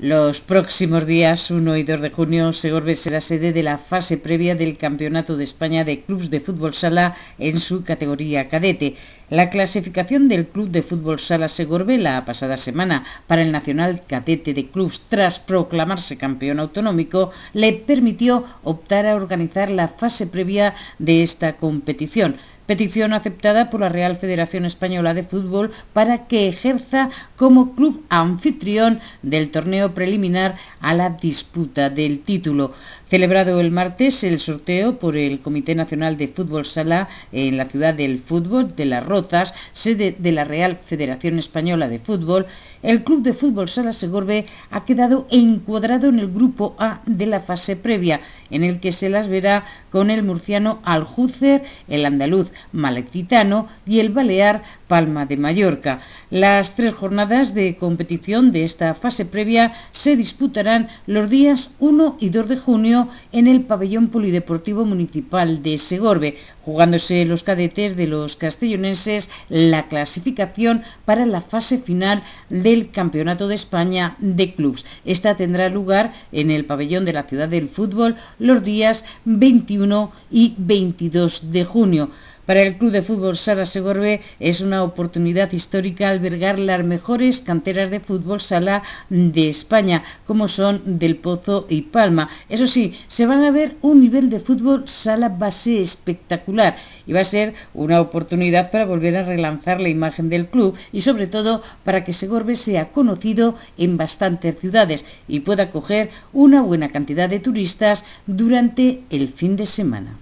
Los próximos días 1 y 2 de junio Segorbe será sede de la fase previa del Campeonato de España de Clubes de Fútbol Sala en su categoría cadete. La clasificación del Club de Fútbol Sala Segorbe la pasada semana para el Nacional Cadete de Clubes tras proclamarse campeón autonómico le permitió optar a organizar la fase previa de esta competición. Petición aceptada por la Real Federación Española de Fútbol para que ejerza como club anfitrión del torneo preliminar a la disputa del título. Celebrado el martes el sorteo por el Comité Nacional de Fútbol Sala en la ciudad del fútbol de Las Rozas, sede de la Real Federación Española de Fútbol, el Club de Fútbol Sala Segorbe ha quedado encuadrado en el grupo A de la fase previa, en el que se las verá con el murciano Aljúcer, el andaluz Malecitano y el Balear Palma de Mallorca. Las tres jornadas de competición de esta fase previa se disputarán los días 1 y 2 de junio en el pabellón polideportivo municipal de Segorbe jugándose los cadetes de los castellonenses la clasificación para la fase final del Campeonato de España de Clubs. Esta tendrá lugar en el pabellón de la Ciudad del Fútbol los días 21 y 22 de junio. Para el Club de Fútbol Sala Segorbe es una oportunidad histórica albergar las mejores canteras de fútbol sala de España, como son Del Pozo y Palma. Eso sí, se van a ver un nivel de fútbol sala base espectacular y va a ser una oportunidad para volver a relanzar la imagen del club y sobre todo para que Segorbe sea conocido en bastantes ciudades y pueda acoger una buena cantidad de turistas durante el fin de semana.